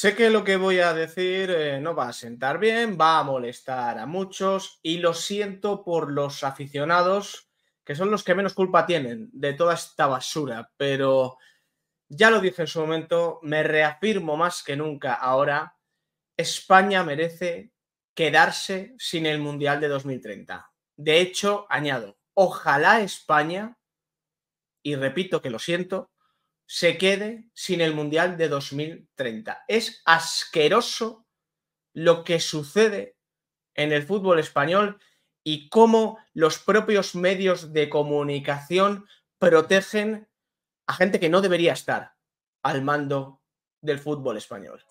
Sé que lo que voy a decir eh, no va a sentar bien, va a molestar a muchos y lo siento por los aficionados, que son los que menos culpa tienen de toda esta basura, pero ya lo dije en su momento, me reafirmo más que nunca ahora, España merece quedarse sin el Mundial de 2030. De hecho, añado, ojalá España, y repito que lo siento, se quede sin el Mundial de 2030. Es asqueroso lo que sucede en el fútbol español y cómo los propios medios de comunicación protegen a gente que no debería estar al mando del fútbol español.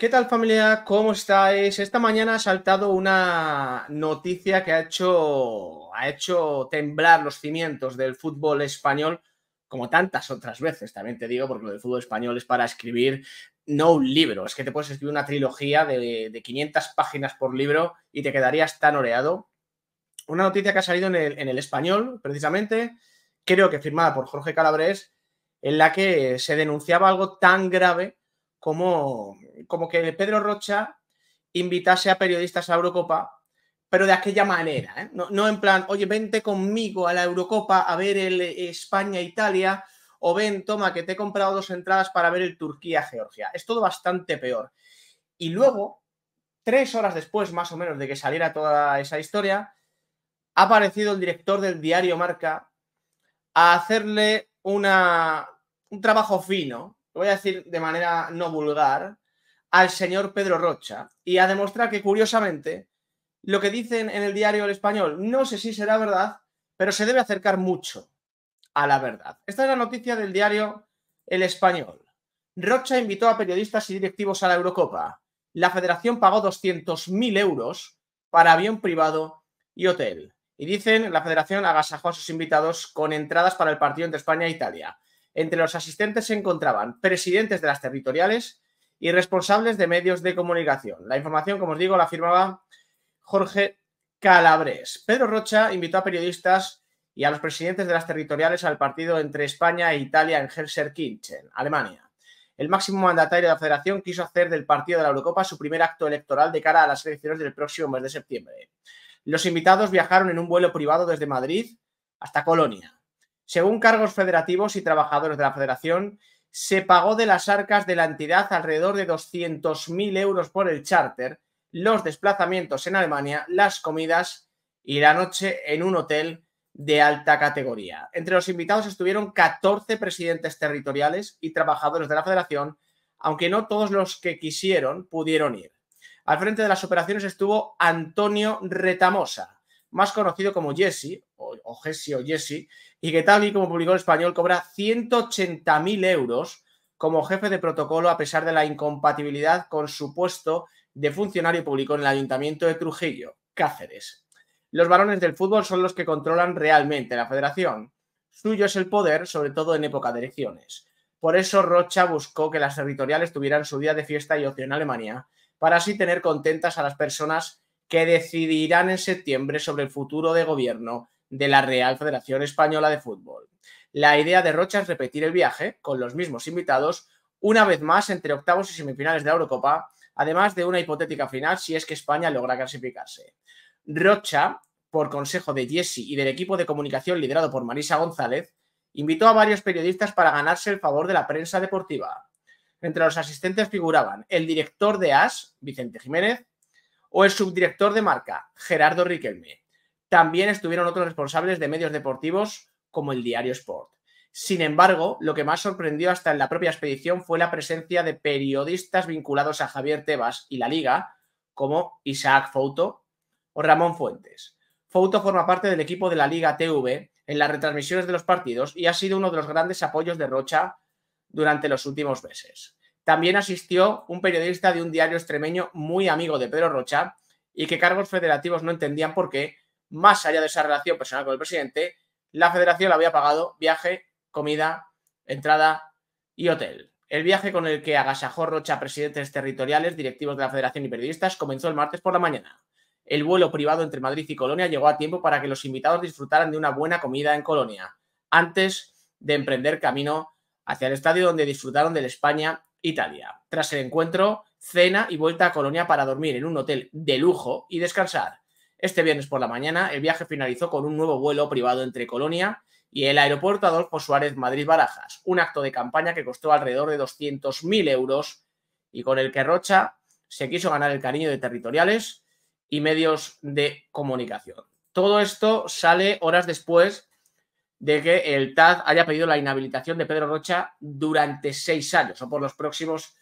¿Qué tal familia? ¿Cómo estáis? Esta mañana ha saltado una noticia que ha hecho, ha hecho temblar los cimientos del fútbol español, como tantas otras veces, también te digo, porque lo del fútbol español es para escribir no un libro, es que te puedes escribir una trilogía de, de 500 páginas por libro y te quedarías tan oreado. Una noticia que ha salido en el, en el español, precisamente, creo que firmada por Jorge Calabres, en la que se denunciaba algo tan grave como, como que Pedro Rocha invitase a periodistas a Eurocopa, pero de aquella manera, ¿eh? no, en plan, oye, vente conmigo a la Eurocopa a ver el eh, España-Italia, o ven, toma, que te he comprado dos entradas para ver el Turquía-Georgia. Es todo bastante peor. Y luego, tres horas después, más o menos, de que saliera toda esa historia, ha aparecido el director del diario Marca a hacerle una, un trabajo fino voy a decir de manera no vulgar, al señor Pedro Rocha y a demostrar que curiosamente lo que dicen en el diario El Español, no sé si será verdad, pero se debe acercar mucho a la verdad. Esta es la noticia del diario El Español. Rocha invitó a periodistas y directivos a la Eurocopa. La federación pagó 200.000 euros para avión privado y hotel. Y dicen, la federación agasajó a sus invitados con entradas para el partido entre España e Italia. Entre los asistentes se encontraban presidentes de las territoriales y responsables de medios de comunicación. La información, como os digo, la firmaba Jorge Calabres. Pedro Rocha invitó a periodistas y a los presidentes de las territoriales al partido entre España e Italia en Kinchen, Alemania. El máximo mandatario de la federación quiso hacer del partido de la Eurocopa su primer acto electoral de cara a las elecciones del próximo mes de septiembre. Los invitados viajaron en un vuelo privado desde Madrid hasta Colonia. Según cargos federativos y trabajadores de la federación, se pagó de las arcas de la entidad alrededor de 200.000 euros por el charter, los desplazamientos en Alemania, las comidas y la noche en un hotel de alta categoría. Entre los invitados estuvieron 14 presidentes territoriales y trabajadores de la federación, aunque no todos los que quisieron pudieron ir. Al frente de las operaciones estuvo Antonio Retamosa, más conocido como Jesse, o, Jesse o Jesse, y que tal y como publicó el español, cobra 180.000 euros como jefe de protocolo a pesar de la incompatibilidad con su puesto de funcionario público en el Ayuntamiento de Trujillo, Cáceres. Los varones del fútbol son los que controlan realmente la federación. Suyo es el poder, sobre todo en época de elecciones. Por eso Rocha buscó que las territoriales tuvieran su día de fiesta y ocio en Alemania, para así tener contentas a las personas que decidirán en septiembre sobre el futuro de gobierno de la Real Federación Española de Fútbol. La idea de Rocha es repetir el viaje con los mismos invitados una vez más entre octavos y semifinales de la Eurocopa, además de una hipotética final si es que España logra clasificarse. Rocha, por consejo de Jesse y del equipo de comunicación liderado por Marisa González, invitó a varios periodistas para ganarse el favor de la prensa deportiva. Entre los asistentes figuraban el director de AS, Vicente Jiménez, o el subdirector de marca, Gerardo Riquelme. También estuvieron otros responsables de medios deportivos como el diario Sport. Sin embargo, lo que más sorprendió hasta en la propia expedición fue la presencia de periodistas vinculados a Javier Tebas y la Liga, como Isaac Fouto o Ramón Fuentes. Fouto forma parte del equipo de la Liga TV en las retransmisiones de los partidos y ha sido uno de los grandes apoyos de Rocha durante los últimos meses. También asistió un periodista de un diario extremeño muy amigo de Pedro Rocha y que cargos federativos no entendían por qué, más allá de esa relación personal con el presidente, la federación le había pagado viaje, comida, entrada y hotel. El viaje con el que agasajó Rocha presidentes territoriales, directivos de la federación y periodistas comenzó el martes por la mañana. El vuelo privado entre Madrid y Colonia llegó a tiempo para que los invitados disfrutaran de una buena comida en Colonia, antes de emprender camino hacia el estadio donde disfrutaron del España Italia. Tras el encuentro, cena y vuelta a Colonia para dormir en un hotel de lujo y descansar. Este viernes por la mañana, el viaje finalizó con un nuevo vuelo privado entre Colonia y el aeropuerto Adolfo Suárez Madrid-Barajas, un acto de campaña que costó alrededor de 200.000 euros y con el que Rocha se quiso ganar el cariño de territoriales y medios de comunicación. Todo esto sale horas después de que el TAD haya pedido la inhabilitación de Pedro Rocha durante seis años o por los próximos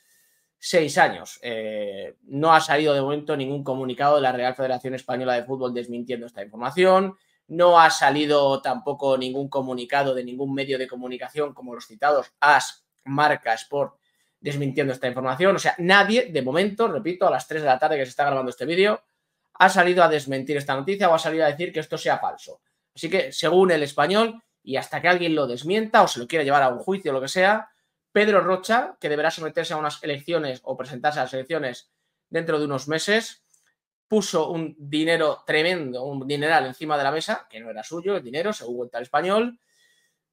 seis años. Eh, no ha salido de momento ningún comunicado de la Real Federación Española de Fútbol desmintiendo esta información. No ha salido tampoco ningún comunicado de ningún medio de comunicación como los citados AS, Marca, Sport, desmintiendo esta información. O sea, nadie de momento, repito, a las 3 de la tarde que se está grabando este vídeo, ha salido a desmentir esta noticia o ha salido a decir que esto sea falso. Así que, según el español, y hasta que alguien lo desmienta o se lo quiera llevar a un juicio o lo que sea, Pedro Rocha, que deberá someterse a unas elecciones o presentarse a las elecciones dentro de unos meses, puso un dinero tremendo, un dineral encima de la mesa, que no era suyo el dinero, según cuenta el español,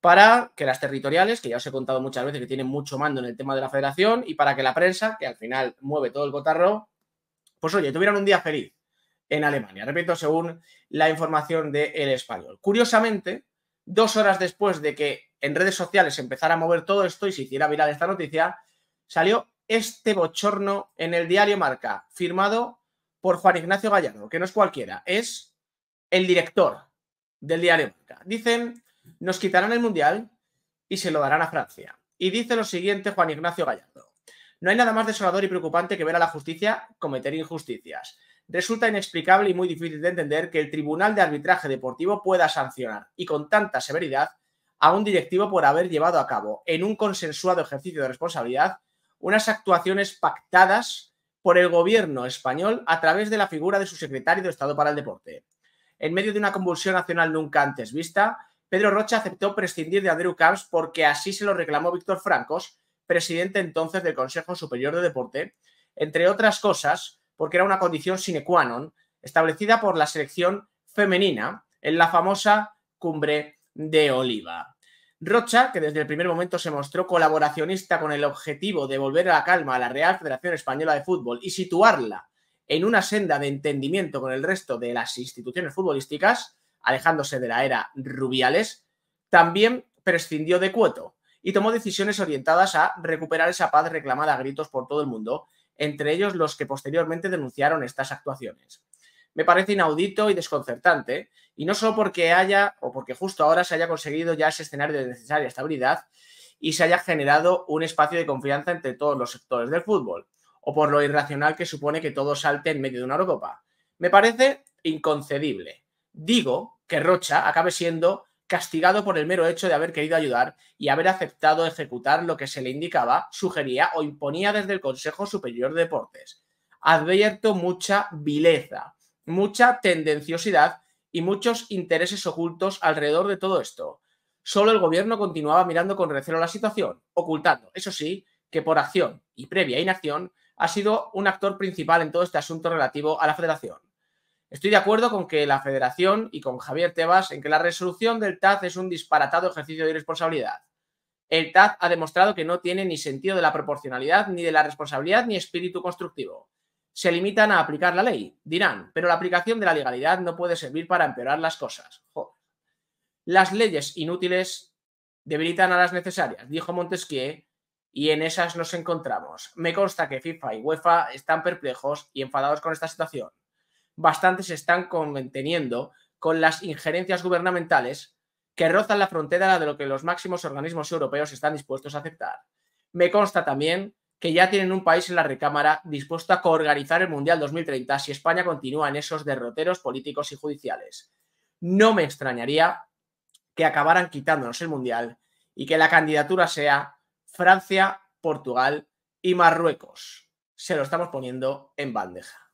para que las territoriales, que ya os he contado muchas veces que tienen mucho mando en el tema de la federación, y para que la prensa, que al final mueve todo el cotarro, pues oye, tuvieran un día feliz en Alemania, repito, según la información de El Español. Curiosamente, dos horas después de que en redes sociales empezara a mover todo esto y se hiciera viral esta noticia, salió este bochorno en el diario Marca, firmado por Juan Ignacio Gallardo, que no es cualquiera, es el director del diario Marca. Dicen, nos quitarán el Mundial y se lo darán a Francia. Y dice lo siguiente Juan Ignacio Gallardo. No hay nada más desolador y preocupante que ver a la justicia cometer injusticias resulta inexplicable y muy difícil de entender que el Tribunal de Arbitraje Deportivo pueda sancionar, y con tanta severidad, a un directivo por haber llevado a cabo, en un consensuado ejercicio de responsabilidad, unas actuaciones pactadas por el gobierno español a través de la figura de su secretario de Estado para el Deporte. En medio de una convulsión nacional nunca antes vista, Pedro Rocha aceptó prescindir de Andrew Camps porque así se lo reclamó Víctor Francos, presidente entonces del Consejo Superior de Deporte, entre otras cosas, porque era una condición sine qua non establecida por la selección femenina en la famosa cumbre de Oliva. Rocha, que desde el primer momento se mostró colaboracionista con el objetivo de volver a la calma a la Real Federación Española de Fútbol y situarla en una senda de entendimiento con el resto de las instituciones futbolísticas, alejándose de la era Rubiales, también prescindió de Cueto y tomó decisiones orientadas a recuperar esa paz reclamada a gritos por todo el mundo entre ellos los que posteriormente denunciaron estas actuaciones. Me parece inaudito y desconcertante, y no solo porque haya o porque justo ahora se haya conseguido ya ese escenario de necesaria estabilidad y se haya generado un espacio de confianza entre todos los sectores del fútbol, o por lo irracional que supone que todo salte en medio de una Eurocopa. Me parece inconcebible. Digo que Rocha acabe siendo castigado por el mero hecho de haber querido ayudar y haber aceptado ejecutar lo que se le indicaba, sugería o imponía desde el Consejo Superior de Deportes. Advierto mucha vileza, mucha tendenciosidad y muchos intereses ocultos alrededor de todo esto. Solo el gobierno continuaba mirando con recelo la situación, ocultando, eso sí, que por acción y previa inacción ha sido un actor principal en todo este asunto relativo a la federación. Estoy de acuerdo con que la federación y con Javier Tebas en que la resolución del TAD es un disparatado ejercicio de irresponsabilidad. El TAD ha demostrado que no tiene ni sentido de la proporcionalidad, ni de la responsabilidad, ni espíritu constructivo. Se limitan a aplicar la ley, dirán, pero la aplicación de la legalidad no puede servir para empeorar las cosas. Las leyes inútiles debilitan a las necesarias, dijo Montesquieu, y en esas nos encontramos. Me consta que FIFA y UEFA están perplejos y enfadados con esta situación Bastantes se están conteniendo con las injerencias gubernamentales que rozan la frontera de lo que los máximos organismos europeos están dispuestos a aceptar. Me consta también que ya tienen un país en la recámara dispuesto a coorganizar el Mundial 2030 si España continúa en esos derroteros políticos y judiciales. No me extrañaría que acabaran quitándonos el Mundial y que la candidatura sea Francia, Portugal y Marruecos. Se lo estamos poniendo en bandeja.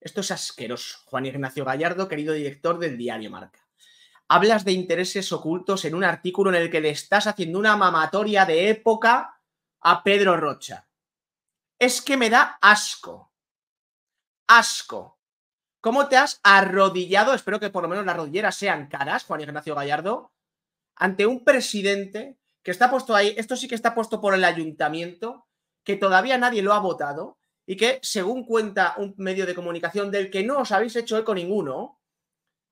Esto es asqueroso. Juan Ignacio Gallardo, querido director del diario Marca. Hablas de intereses ocultos en un artículo en el que le estás haciendo una mamatoria de época a Pedro Rocha. Es que me da asco. Asco. ¿Cómo te has arrodillado? Espero que por lo menos las rodilleras sean caras, Juan Ignacio Gallardo, ante un presidente que está puesto ahí, esto sí que está puesto por el ayuntamiento, que todavía nadie lo ha votado, y que, según cuenta un medio de comunicación del que no os habéis hecho eco ninguno,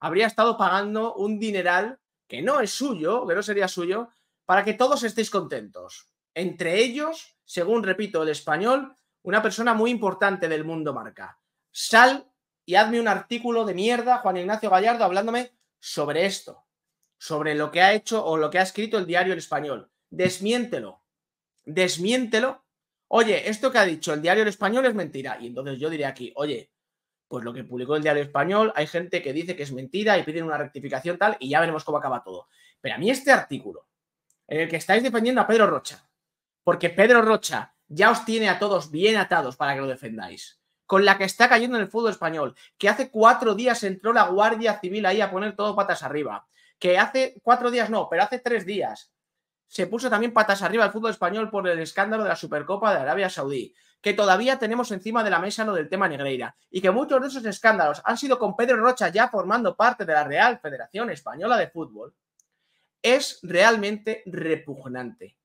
habría estado pagando un dineral que no es suyo, que no sería suyo, para que todos estéis contentos. Entre ellos, según repito, el español, una persona muy importante del mundo marca. Sal y hazme un artículo de mierda, Juan Ignacio Gallardo, hablándome sobre esto, sobre lo que ha hecho o lo que ha escrito el diario El Español. Desmiéntelo, desmiéntelo oye, esto que ha dicho el diario El Español es mentira. Y entonces yo diré aquí, oye, pues lo que publicó el diario Español, hay gente que dice que es mentira y piden una rectificación tal y ya veremos cómo acaba todo. Pero a mí este artículo, en el que estáis defendiendo a Pedro Rocha, porque Pedro Rocha ya os tiene a todos bien atados para que lo defendáis, con la que está cayendo en el fútbol español, que hace cuatro días entró la Guardia Civil ahí a poner todo patas arriba, que hace cuatro días no, pero hace tres días se puso también patas arriba el fútbol español por el escándalo de la Supercopa de Arabia Saudí, que todavía tenemos encima de la mesa lo del tema Negreira, y que muchos de esos escándalos han sido con Pedro Rocha ya formando parte de la Real Federación Española de Fútbol, es realmente repugnante.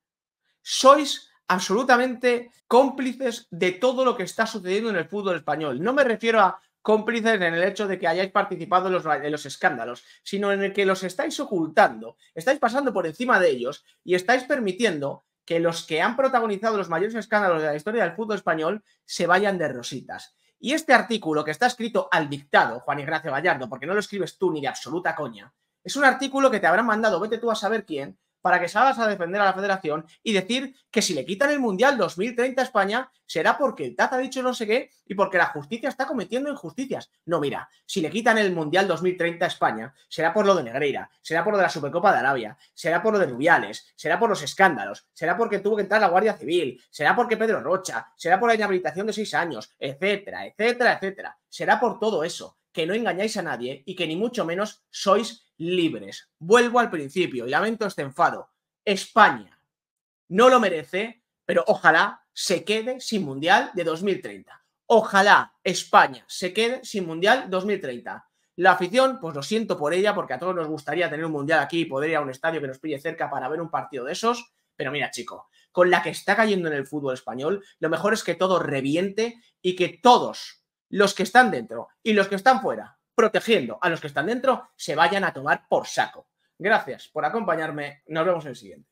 Sois absolutamente cómplices de todo lo que está sucediendo en el fútbol español. No me refiero a cómplices en el hecho de que hayáis participado en los, escándalos, sino en el que los estáis ocultando, estáis pasando por encima de ellos y estáis permitiendo que los que han protagonizado los mayores escándalos de la historia del fútbol español se vayan de rositas. Y este artículo que está escrito al dictado, Juan Ignacio Gallardo, porque no lo escribes tú ni de absoluta coña, es un artículo que te habrán mandado, vete tú a saber quién, para que salgas a defender a la federación y decir que si le quitan el Mundial 2030 a España será porque el TAT ha dicho no sé qué y porque la justicia está cometiendo injusticias. No, mira, si le quitan el Mundial 2030 a España será por lo de Negreira, será por lo de la Supercopa de Arabia, será por lo de Nubiales, será por los escándalos, será porque tuvo que entrar la Guardia Civil, será porque Pedro Rocha, será por la inhabilitación de seis años, etcétera, etcétera, etcétera. Será por todo eso que no engañáis a nadie y que ni mucho menos sois libres. Vuelvo al principio y lamento este enfado. España no lo merece, pero ojalá se quede sin Mundial de 2030. Ojalá España se quede sin Mundial 2030. La afición, pues lo siento por ella, porque a todos nos gustaría tener un Mundial aquí y poder ir a un estadio que nos pille cerca para ver un partido de esos. Pero mira, chico, con la que está cayendo en el fútbol español, lo mejor es que todo reviente y que todos los que están dentro y los que están fuera, protegiendo a los que están dentro, se vayan a tomar por saco. Gracias por acompañarme. Nos vemos en el siguiente.